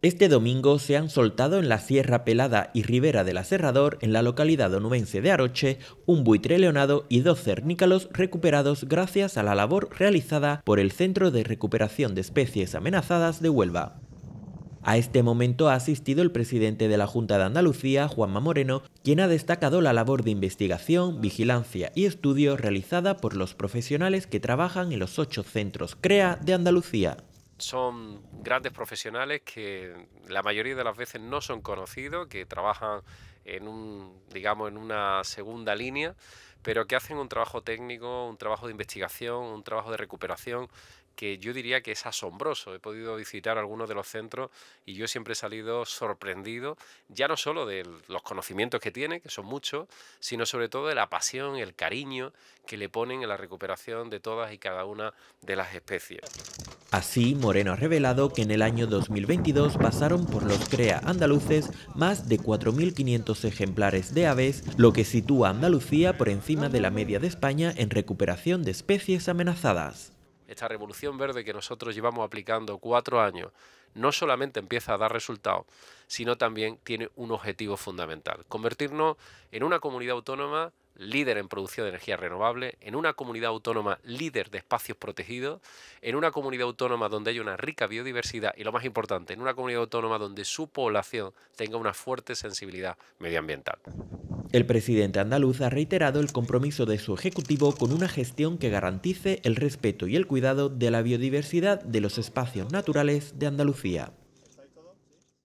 Este domingo se han soltado en la Sierra Pelada y Ribera del Aserrador, en la localidad onubense de Aroche, un buitre leonado y dos cernícalos recuperados gracias a la labor realizada por el Centro de Recuperación de Especies Amenazadas de Huelva. A este momento ha asistido el presidente de la Junta de Andalucía, Juanma Moreno, quien ha destacado la labor de investigación, vigilancia y estudio realizada por los profesionales que trabajan en los ocho centros CREA de Andalucía son grandes profesionales que la mayoría de las veces no son conocidos, que trabajan en un, digamos, en una segunda línea, pero que hacen un trabajo técnico, un trabajo de investigación, un trabajo de recuperación que yo diría que es asombroso. He podido visitar algunos de los centros y yo siempre he salido sorprendido, ya no solo de los conocimientos que tiene, que son muchos, sino sobre todo de la pasión, el cariño que le ponen en la recuperación de todas y cada una de las especies. Así, Moreno ha revelado que en el año 2022 pasaron por los CREA andaluces más de 4.500 ejemplares de aves, lo que sitúa a Andalucía por encima de la media de España en recuperación de especies amenazadas. Esta revolución verde que nosotros llevamos aplicando cuatro años no solamente empieza a dar resultados, sino también tiene un objetivo fundamental, convertirnos en una comunidad autónoma líder en producción de energía renovable, en una comunidad autónoma líder de espacios protegidos, en una comunidad autónoma donde haya una rica biodiversidad y lo más importante, en una comunidad autónoma donde su población tenga una fuerte sensibilidad medioambiental. El presidente andaluz ha reiterado el compromiso de su ejecutivo con una gestión que garantice el respeto y el cuidado de la biodiversidad de los espacios naturales de Andalucía.